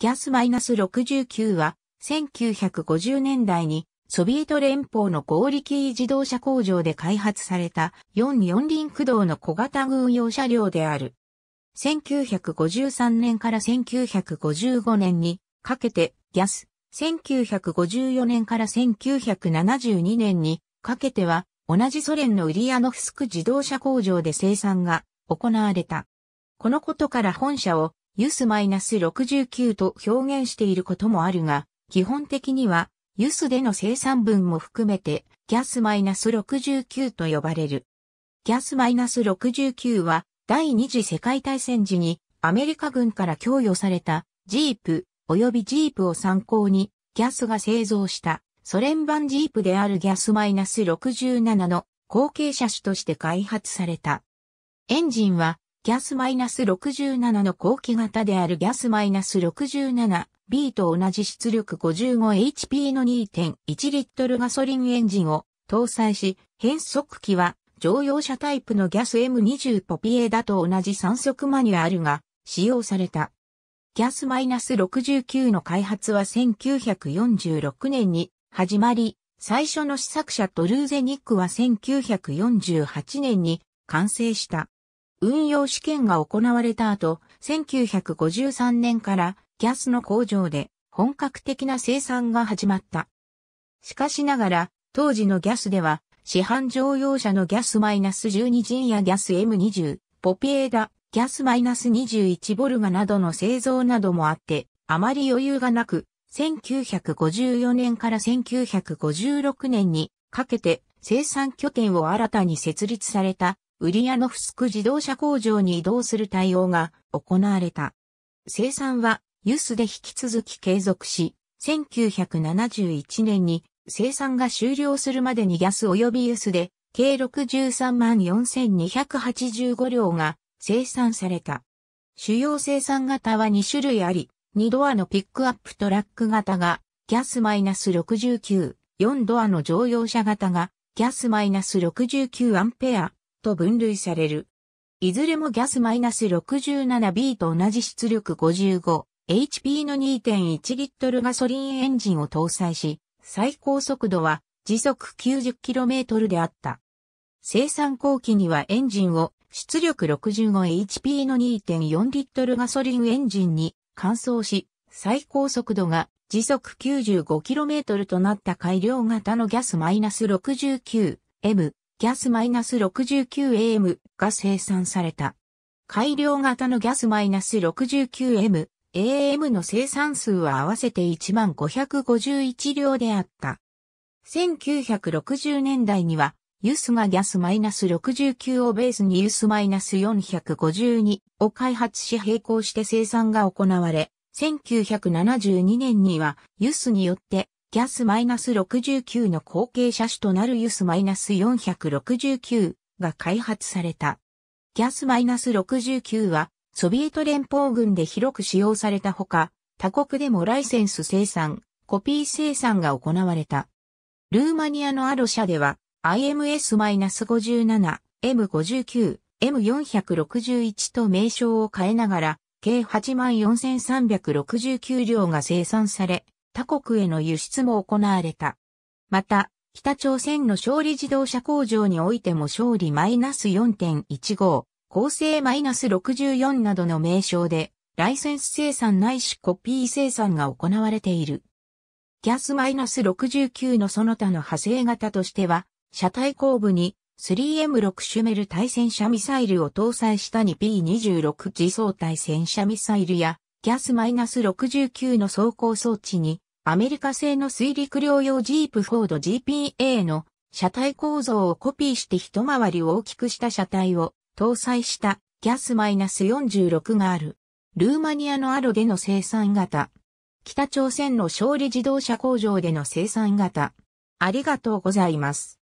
ギャスマイナス -69 は1950年代にソビエト連邦の合ーリ自動車工場で開発された4四輪駆動の小型軍用車両である。1953年から1955年にかけてギャス、1954年から1972年にかけては同じソ連のウリアノフスク自動車工場で生産が行われた。このことから本社をユスマイナス -69 と表現していることもあるが、基本的にはユスでの生産分も含めてギャスマイナス -69 と呼ばれる。ギャスマイナス -69 は第二次世界大戦時にアメリカ軍から供与されたジープ及びジープを参考にギャスが製造したソ連版ジープであるギャス -67 の後継車種として開発された。エンジンはギャスマイナス -67 の後期型であるギャスマイナス -67B と同じ出力 55HP の2.1リットルガソリンエンジンを搭載し、変速機は乗用車タイプのギャス M20 ポピエだと同じ3速マニュアルが使用された。ギャス -69 の開発は1946年に始まり、最初の試作車トルーゼニックは1948年に完成した。運用試験が行われた後、1953年からギャスの工場で本格的な生産が始まった。しかしながら、当時のギャスでは、市販乗用車のギャスマイナス -12 人やギャス M20、ポピエーダ、ギャス -21 ボルガなどの製造などもあって、あまり余裕がなく、1954年から1956年にかけて生産拠点を新たに設立されたウリアノフスク自動車工場に移動する対応が行われた。生産はユスで引き続き継続し、1971年に生産が終了するまでにギャス及びユスで計63万4285両が生産された。主要生産型は2種類あり、2ドアのピックアップトラック型がギャスマイナス69、4ドアの乗用車型がギャスマイナス69アンペア、と分類される。いずれもギャス -67B と同じ出力 55HP の2.1リットルガソリンエンジンを搭載し、最高速度は時速 90km であった。生産後期にはエンジンを出力 65HP の2.4リットルガソリンエンジンに換装し、最高速度が時速 95km となった改良型のギャス -69M ギャスマイナス -69M が生産された。改良型のギャスマイナス -69M、AM の生産数は合わせて1551両であった。1960年代には、ユスがギャスマイナス -69 をベースにユス -452 を開発し並行して生産が行われ、1972年にはユスによってギャス -69 の後継車種となるユス -469 が開発された。ギャス -69 はソビエト連邦軍で広く使用されたほか、他国でもライセンス生産、コピー生産が行われた。ルーマニアのアロ社では IMS-57、M59、M461 と名称を変えながら、計84,369両が生産され、他国への輸出も行われた。また、北朝鮮の勝利自動車工場においても勝利マイナス -4.15、構成 -64 などの名称で、ライセンス生産ないしコピー生産が行われている。ギャスマイナス -69 のその他の派生型としては、車体後部に 3M6 シュメル対戦車ミサイルを搭載した 2P26 自走対戦車ミサイルや、ギャスマイナス -69 の走行装置にアメリカ製の水陸両用ジープフォード GPA の車体構造をコピーして一回り大きくした車体を搭載したギャスマイナス -46 がある。ルーマニアのアロでの生産型。北朝鮮の勝利自動車工場での生産型。ありがとうございます。